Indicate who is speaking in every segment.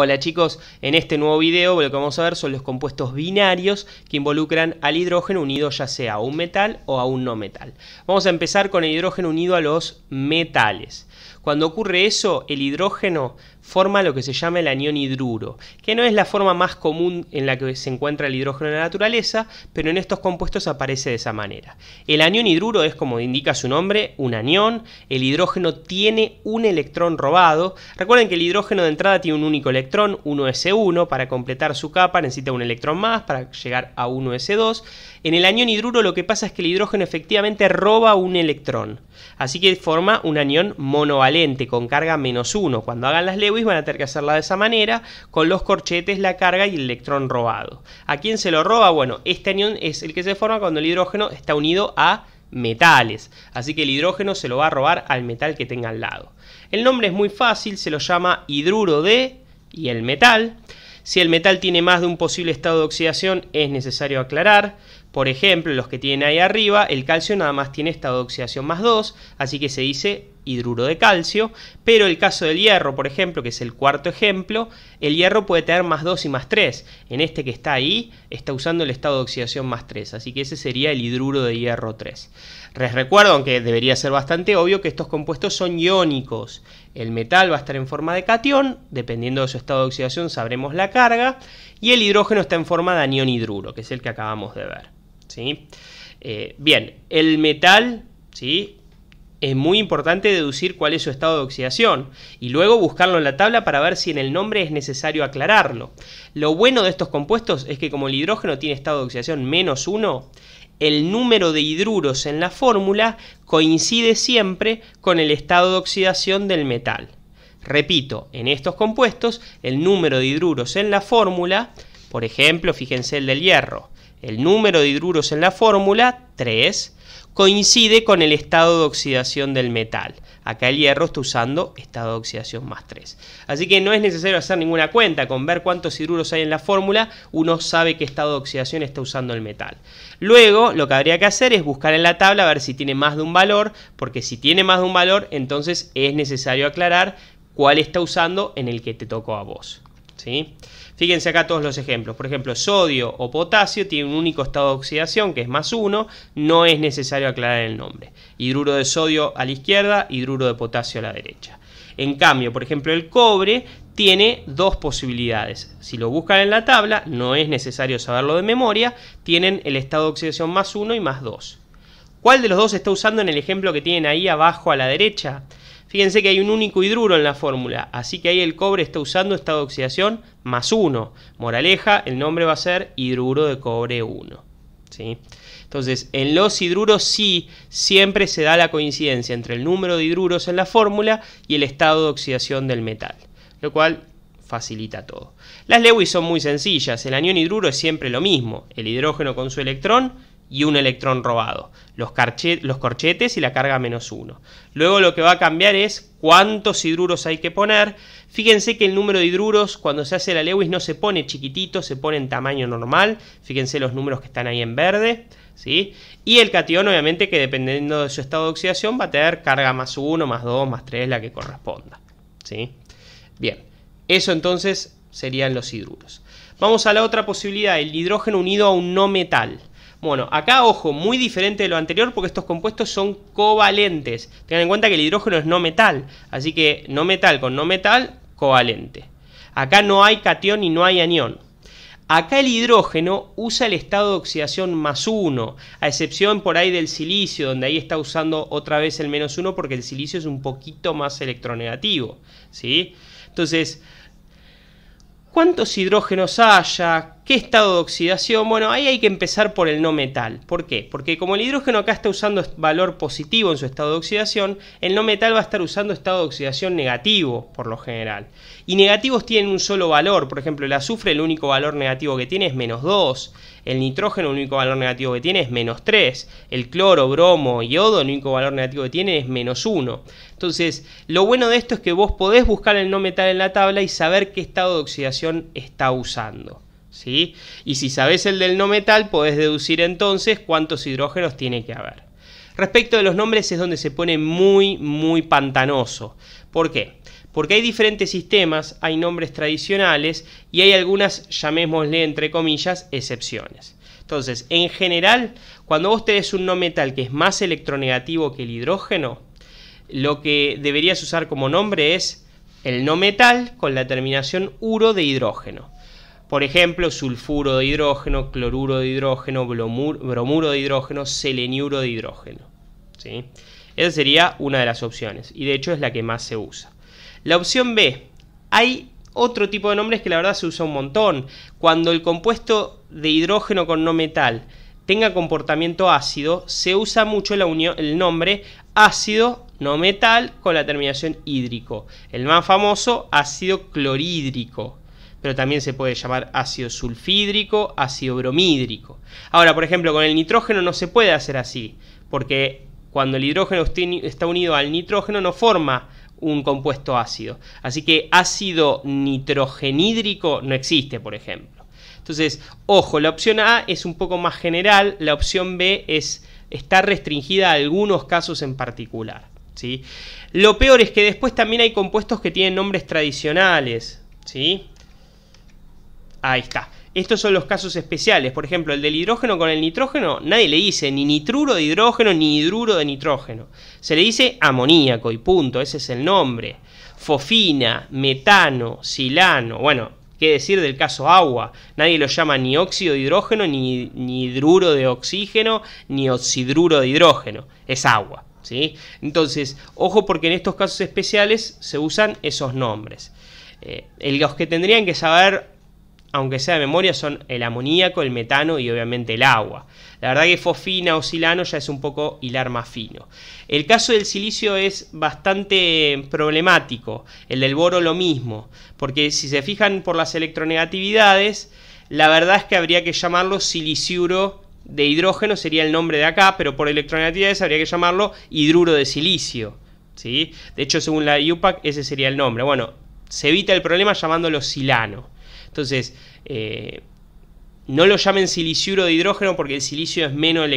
Speaker 1: Hola chicos, en este nuevo video lo que vamos a ver son los compuestos binarios que involucran al hidrógeno unido ya sea a un metal o a un no metal. Vamos a empezar con el hidrógeno unido a los metales. Cuando ocurre eso, el hidrógeno forma lo que se llama el anión hidruro, que no es la forma más común en la que se encuentra el hidrógeno en la naturaleza, pero en estos compuestos aparece de esa manera. El anión hidruro es, como indica su nombre, un anión, el hidrógeno tiene un electrón robado, recuerden que el hidrógeno de entrada tiene un único electrón, 1s1, e para completar su capa necesita un electrón más para llegar a 1s2, e en el anión hidruro lo que pasa es que el hidrógeno efectivamente roba un electrón, así que forma un anión monovalente con carga menos 1, cuando hagan las Lewis van a tener que hacerla de esa manera, con los corchetes, la carga y el electrón robado. ¿A quién se lo roba? Bueno, este anión es el que se forma cuando el hidrógeno está unido a metales, así que el hidrógeno se lo va a robar al metal que tenga al lado. El nombre es muy fácil, se lo llama hidruro de y el metal. Si el metal tiene más de un posible estado de oxidación es necesario aclarar. Por ejemplo, los que tienen ahí arriba, el calcio nada más tiene estado de oxidación más 2, así que se dice hidruro de calcio, pero el caso del hierro, por ejemplo, que es el cuarto ejemplo, el hierro puede tener más 2 y más 3. En este que está ahí, está usando el estado de oxidación más 3, así que ese sería el hidruro de hierro 3. Les recuerdo, aunque debería ser bastante obvio, que estos compuestos son iónicos. El metal va a estar en forma de cation, dependiendo de su estado de oxidación sabremos la carga, y el hidrógeno está en forma de anión hidruro, que es el que acabamos de ver. ¿sí? Eh, bien, el metal ¿sí? es muy importante deducir cuál es su estado de oxidación y luego buscarlo en la tabla para ver si en el nombre es necesario aclararlo. Lo bueno de estos compuestos es que como el hidrógeno tiene estado de oxidación menos 1, el número de hidruros en la fórmula coincide siempre con el estado de oxidación del metal. Repito, en estos compuestos el número de hidruros en la fórmula, por ejemplo, fíjense el del hierro, el número de hidruros en la fórmula 3 coincide con el estado de oxidación del metal. Acá el hierro está usando estado de oxidación más 3. Así que no es necesario hacer ninguna cuenta. Con ver cuántos hidruros hay en la fórmula, uno sabe qué estado de oxidación está usando el metal. Luego, lo que habría que hacer es buscar en la tabla a ver si tiene más de un valor, porque si tiene más de un valor, entonces es necesario aclarar cuál está usando en el que te tocó a vos. ¿sí? Fíjense acá todos los ejemplos. Por ejemplo, sodio o potasio tiene un único estado de oxidación que es más uno. No es necesario aclarar el nombre. Hidruro de sodio a la izquierda, hidruro de potasio a la derecha. En cambio, por ejemplo, el cobre tiene dos posibilidades. Si lo buscan en la tabla, no es necesario saberlo de memoria, tienen el estado de oxidación más 1 y más 2. ¿Cuál de los dos está usando en el ejemplo que tienen ahí abajo a la derecha? Fíjense que hay un único hidruro en la fórmula, así que ahí el cobre está usando estado de oxidación más 1. Moraleja, el nombre va a ser hidruro de cobre 1. Entonces, en los hidruros sí siempre se da la coincidencia entre el número de hidruros en la fórmula y el estado de oxidación del metal, lo cual facilita todo. Las Lewis son muy sencillas, el anión hidruro es siempre lo mismo, el hidrógeno con su electrón y un electrón robado, los, corchetes y la carga menos uno. Luego lo que va a cambiar es cuántos hidruros hay que poner. Fíjense que el número de hidruros cuando se hace la Lewis no se pone chiquitito, se pone en tamaño normal. Fíjense los números que están ahí en verde. ¿sí? Y el cation obviamente que dependiendo de su estado de oxidación va a tener carga más 1, más 2, más 3, la que corresponda. ¿sí? Bien, eso entonces serían los hidruros. Vamos a la otra posibilidad, el hidrógeno unido a un no metal. Bueno, acá ojo, muy diferente de lo anterior porque estos compuestos son covalentes. Tengan en cuenta que el hidrógeno es no metal, así que no metal con no metal, covalente. Acá no hay cation y no hay anión. Acá el hidrógeno usa el estado de oxidación más uno, a excepción por ahí del silicio, donde ahí está usando otra vez el menos uno porque el silicio es un poquito más electronegativo. ¿sí? Entonces, ¿cuántos hidrógenos haya? ¿Qué estado de oxidación? Bueno, ahí hay que empezar por el no metal. ¿Por qué? Porque como el hidrógeno acá está usando valor positivo en su estado de oxidación, el no metal va a estar usando estado de oxidación negativo por lo general. Y negativos tienen un solo valor. Por ejemplo, el azufre el único valor negativo que tiene es menos 2. El nitrógeno el único valor negativo que tiene es menos 3. El cloro, bromo, yodo el único valor negativo que tiene es menos 1. Entonces, lo bueno de esto es que vos podés buscar el no metal en la tabla y saber qué estado de oxidación está usando. ¿sí? Y si sabes el del no metal, podés deducir entonces cuántos hidrógenos tiene que haber. Respecto de los nombres es donde se pone muy, muy pantanoso. ¿Por qué? Porque hay diferentes sistemas, hay nombres tradicionales y hay algunas, llamémosle entre comillas, excepciones. Entonces, en general, cuando vos tenés un no metal que es más electronegativo que el hidrógeno, lo que deberías usar como nombre es el no metal con la terminación uro de hidrógeno. Por ejemplo, sulfuro de hidrógeno, cloruro de hidrógeno, bromuro, de hidrógeno, seleniuro de hidrógeno. ¿sí? Esa sería una de las opciones y de hecho es la que más se usa. La opción B, hay otro tipo de nombres que la verdad se usa un montón. Cuando el compuesto de hidrógeno con no metal tenga comportamiento ácido, se usa mucho la el nombre ácido no metal con la terminación hídrico. El más famoso, ácido clorhídrico pero también se puede llamar ácido sulfídrico, ácido bromídrico. Ahora, por ejemplo, con el nitrógeno no se puede hacer así, porque cuando el hidrógeno está unido al nitrógeno no forma un compuesto ácido. Así que ácido nitrogenídrico no existe, por ejemplo. Entonces, ojo, la opción A es un poco más general, la opción B es, está restringida a algunos casos en particular. ¿sí? Lo peor es que después también hay compuestos que tienen nombres tradicionales. ¿sí? Ahí está. Estos son los casos especiales. Por ejemplo, el del hidrógeno con el nitrógeno, nadie le dice ni nitruro de hidrógeno ni hidruro de nitrógeno. Se le dice amoníaco y punto, ese es el nombre. Fofina, metano, silano. Bueno, qué decir del caso agua. Nadie lo llama ni óxido de hidrógeno, ni, hidruro de oxígeno, ni oxidruro de hidrógeno. Es agua. ¿sí? Entonces, ojo porque en estos casos especiales se usan esos nombres. Eh, los que tendrían que saber aunque sea de memoria, son el amoníaco, el metano y obviamente el agua. La verdad que fosfina o silano ya es un poco hilar más fino. El caso del silicio es bastante problemático, el del boro lo mismo, porque si se fijan por las electronegatividades, la verdad es que habría que llamarlo siliciuro de hidrógeno, sería el nombre de acá, pero por electronegatividades habría que llamarlo hidruro de silicio. ¿sí? De hecho, según la IUPAC, ese sería el nombre. Bueno, se evita el problema llamándolo silano. Entonces, eh, no lo llamen siliciuro de hidrógeno porque el silicio es menos,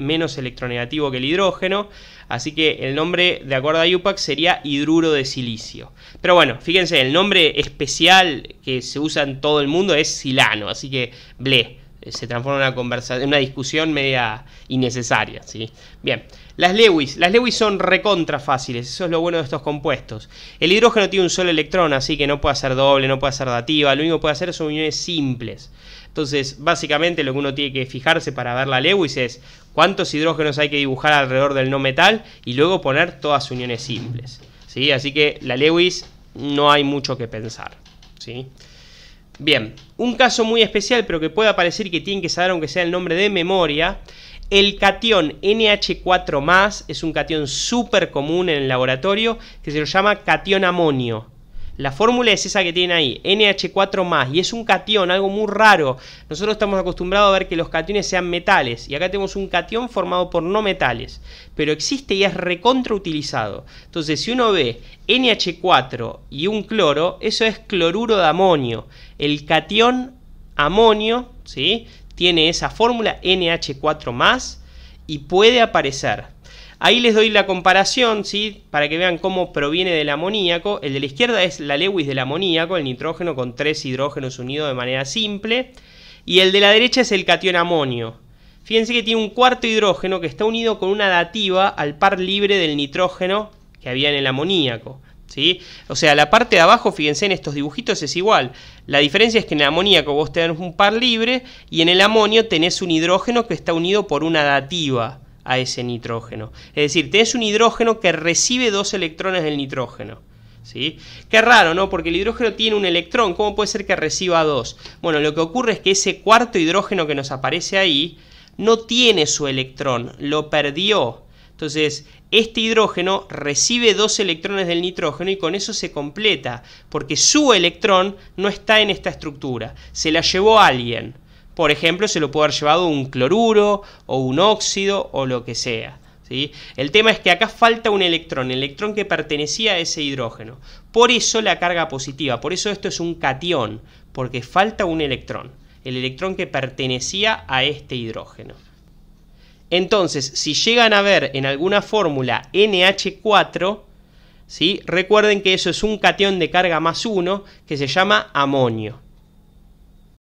Speaker 1: menos electronegativo que el hidrógeno, así que el nombre, de acuerdo a IUPAC, sería hidruro de silicio. Pero bueno, fíjense, el nombre especial que se usa en todo el mundo es silano, así que ble, eh, se transforma en una, conversación, una discusión media innecesaria. ¿sí? Bien, las Lewis. Las Lewis son recontra fáciles, eso es lo bueno de estos compuestos. El hidrógeno tiene un solo electrón, así que no puede ser doble, no puede ser dativa, lo único que puede hacer son uniones simples. Entonces, básicamente lo que uno tiene que fijarse para ver la Lewis es cuántos hidrógenos hay que dibujar alrededor del no metal y luego poner todas uniones simples. ¿sí? Así que la Lewis no hay mucho que pensar. ¿sí? Bien, un caso muy especial, pero que puede parecer que tienen que saber aunque sea el nombre de memoria. El catión NH4 es un catión súper común en el laboratorio que se lo llama catión amonio. La fórmula es esa que tiene ahí, NH4 y es un catión, algo muy raro. Nosotros estamos acostumbrados a ver que los cationes sean metales, y acá tenemos un catión formado por no metales, pero existe y es recontrautilizado. Entonces, si uno ve NH4 y un cloro, eso es cloruro de amonio. El catión amonio, ¿sí? Tiene esa fórmula NH4 y puede aparecer Ahí les doy la comparación, ¿sí? Para que vean cómo proviene del amoníaco. El de la izquierda es la Lewis del amoníaco, el nitrógeno con tres hidrógenos unidos de manera simple. Y el de la derecha es el catión amonio. Fíjense que tiene un cuarto hidrógeno que está unido con una dativa al par libre del nitrógeno que había en el amoníaco. ¿Sí? O sea, la parte de abajo, fíjense en estos dibujitos, es igual. La diferencia es que en el amoníaco vos tenés un par libre y en el amonio tenés un hidrógeno que está unido por una dativa a ese nitrógeno. Es decir, tenés un hidrógeno que recibe dos electrones del nitrógeno. ¿Sí? Qué raro, ¿no? Porque el hidrógeno tiene un electrón, ¿cómo puede ser que reciba dos? Bueno, lo que ocurre es que ese cuarto hidrógeno que nos aparece ahí no tiene su electrón, lo perdió. Entonces, este hidrógeno recibe dos electrones del nitrógeno y con eso se completa, porque su electrón no está en esta estructura, se la llevó alguien por ejemplo, se lo puede haber llevado un cloruro o un óxido o lo que sea. El tema es que acá falta un electrón, el electrón que pertenecía a ese hidrógeno. Por eso la carga positiva, por eso esto es un catión, porque falta un electrón, el electrón que pertenecía a este hidrógeno. Entonces, si llegan a ver en alguna fórmula NH4, recuerden que eso es un catión de carga más 1 que se llama amonio.